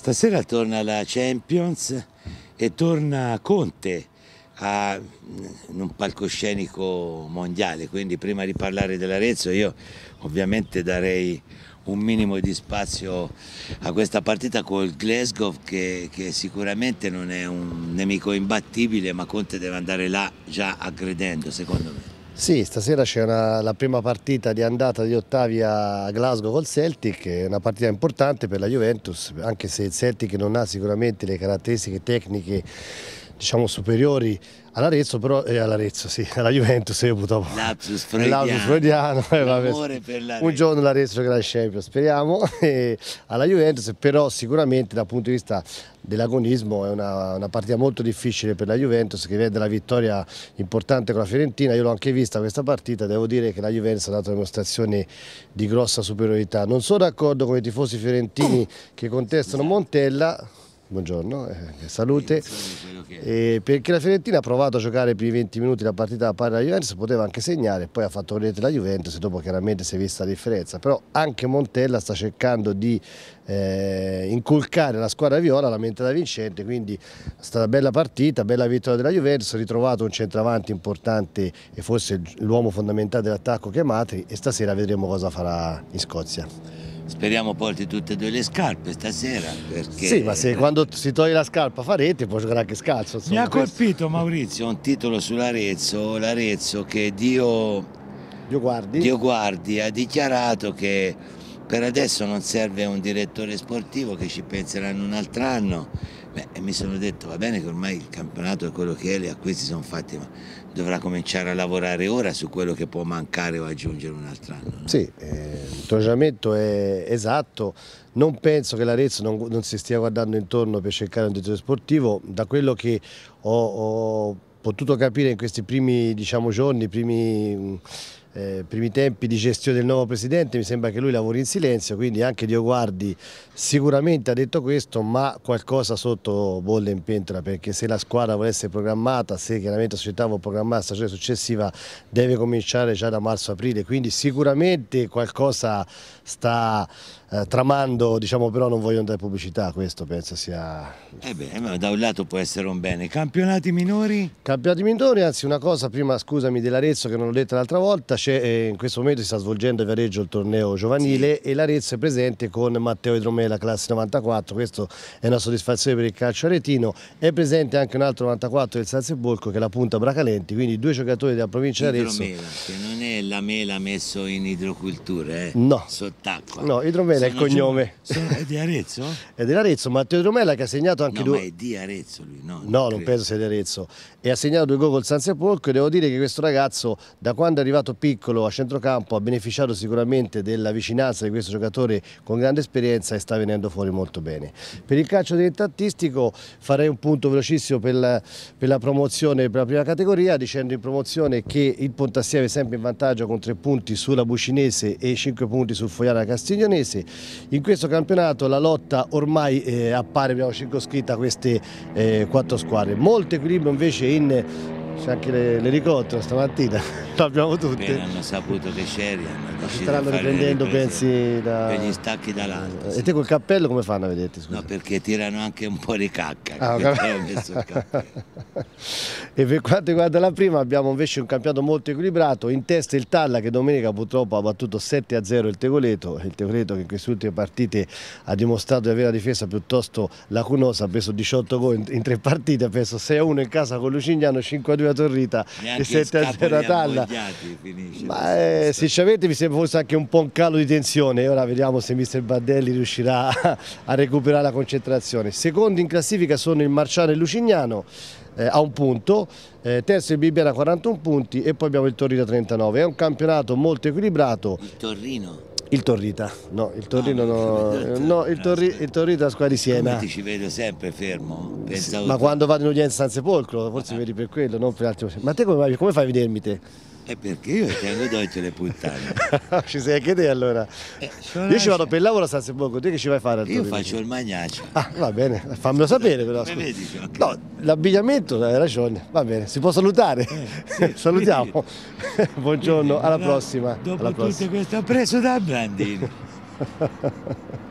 Stasera torna la Champions e torna Conte a un palcoscenico mondiale, quindi prima di parlare dell'Arezzo io ovviamente darei un minimo di spazio a questa partita col Glasgow che, che sicuramente non è un nemico imbattibile ma Conte deve andare là già aggredendo secondo me. Sì, stasera c'è la prima partita di andata di ottavi a Glasgow col Celtic, è una partita importante per la Juventus, anche se il Celtic non ha sicuramente le caratteristiche tecniche diciamo, superiori all'Arezzo, però eh, all'Arezzo, sì, alla Juventus io purtroppo. Lapsus freudiano. Lapsus freudiano eh, vabbè, un giorno l'Arezzo giocherà la Champions, speriamo, eh, alla Juventus, però sicuramente dal punto di vista dell'agonismo è una, una, partita molto difficile per la Juventus che vede la vittoria importante con la Fiorentina, io l'ho anche vista questa partita, devo dire che la Juventus ha dato dimostrazioni di grossa superiorità. Non sono d'accordo con i tifosi fiorentini che contestano Montella, buongiorno, eh, salute. Eh, perché la Fiorentina ha provato a giocare più di 20 minuti la partita da pari alla Juventus, poteva anche segnare, poi ha fatto vedere la Juventus e dopo chiaramente si è vista la differenza. Però anche Montella sta cercando di eh, inculcare la squadra viola la mente da vincente, quindi è stata una bella partita, bella vittoria della Juventus, ha ritrovato un centravanti importante e forse l'uomo fondamentale dell'attacco che è Matri e stasera vedremo cosa farà in Scozia. Speriamo porti tutte e due le scarpe stasera. Perché... Sì, ma se quando si toglie la scarpa farete, puoi giocare anche scalzo. Insomma. Mi ha colpito Maurizio un titolo sull'Arezzo, l'Arezzo che Dio, Dio, guardi. Dio guardi ha dichiarato che per adesso non serve un direttore sportivo che ci penseranno un altro anno Beh, e mi sono detto, va bene che ormai il campionato è quello che è, gli acquisti sono fatti, ma dovrà cominciare a lavorare ora su quello che può mancare o aggiungere un altro anno. No? Sì, eh, il tuo ragionamento è esatto. Non penso che l'Arezzo non, non, si stia guardando intorno per cercare un direttore sportivo. Da quello che ho, ho potuto capire in questi primi diciamo, giorni, primi eh, primi tempi di gestione del nuovo presidente, mi sembra che lui lavori in silenzio, quindi anche Dio Guardi sicuramente ha detto questo, ma qualcosa sotto bolle in pentola, perché se la squadra vuole essere programmata, se chiaramente la società vuole programmare la stagione successiva, deve cominciare già da marzo-aprile, quindi sicuramente qualcosa sta eh, tramando, diciamo però non vogliono dare pubblicità, questo penso sia... Eh beh, ma da un lato può essere un bene. Campionati minori? Campionati minori, anzi una cosa prima, scusami, dell'Arezzo che non l'ho detta l'altra volta, eh, in questo momento si sta svolgendo a Viareggio il torneo giovanile sì. e l'Arezzo è presente con Matteo Idromela, classe 94, questa è una soddisfazione per il calcio aretino, è presente anche un altro 94 del Salzburgo che è la punta Bracalenti, quindi due giocatori della provincia di Arezzo. Idromela, che non è la mela messo in idrocultura, eh? no. sott'acqua. No, Idromela è il cognome. Sono, è di Arezzo? è dell'Arezzo, Matteo Idromela che ha segnato anche no, due... No, è di Arezzo lui, no? No, non, non penso sia di Arezzo. E ha segnato due gol col San e devo dire che questo ragazzo da quando è arrivato P piccolo a centrocampo ha beneficiato sicuramente della vicinanza di questo giocatore con grande esperienza e sta venendo fuori molto bene. Per il calcio dilettantistico farei un punto velocissimo per la, per la promozione per la prima categoria dicendo in promozione che il Pontassieve è sempre in vantaggio con tre punti sulla Bucinese e cinque punti sul Fogliara Castiglionese. In questo campionato la lotta ormai eh, appare, abbiamo circoscritta queste eh, quattro squadre. Molto equilibrio invece in c'è anche l'elicottero stamattina, l'abbiamo tutti. hanno saputo che c'eri, hanno Ci Staranno riprendendo pensi da... per gli stacchi dall'alto. Sì. E te col cappello come fanno a vederti? Scusa? No, perché tirano anche un po' di cacca. Ah, cap... e per quanto riguarda la prima abbiamo invece un campionato molto equilibrato, in testa il Talla che domenica purtroppo ha battuto 7-0 il Tegoleto, il Tegoleto che in queste ultime partite ha dimostrato di avere una difesa piuttosto lacunosa, ha preso 18 gol in tre partite, ha preso 6-1 in casa con Lucignano, 5-2 la Torrita e 7 a 0 Atalla. Ma eh, se ci avete mi sembra forse anche un po' un calo di tensione, ora vediamo se mister Baddelli riuscirà a recuperare la concentrazione. Secondi in classifica sono il Marciano e il Lucignano eh, a un punto, eh, terzo il Bibbiana a 41 punti e poi abbiamo il Torino a 39. È un campionato molto equilibrato. Il Torino? Il Torrita, no, il Torrino no, no, il, Torri, il Torrita è la squadra di Siena. Come ti ci vedo sempre fermo. Pensavo ma quando vado in udienza a San Sepolcro, forse ah. vedi per quello, non per altri motivi. Ma te come, come fai a vedermi te? E perché io tengo dolce le puttane. ci sei anche te allora. Eh, io ci vado per il lavoro a San poco, tu che ci vai a fare? Io faccio il magnaccio. Ah, va bene, fammelo sapere però. Come vedi, no, l'abbigliamento, hai ragione, va bene, si può salutare. Eh, sì, Salutiamo. Sì. Buongiorno, alla prossima. Dopo alla prossima. tutto questo, ho preso da Brandino.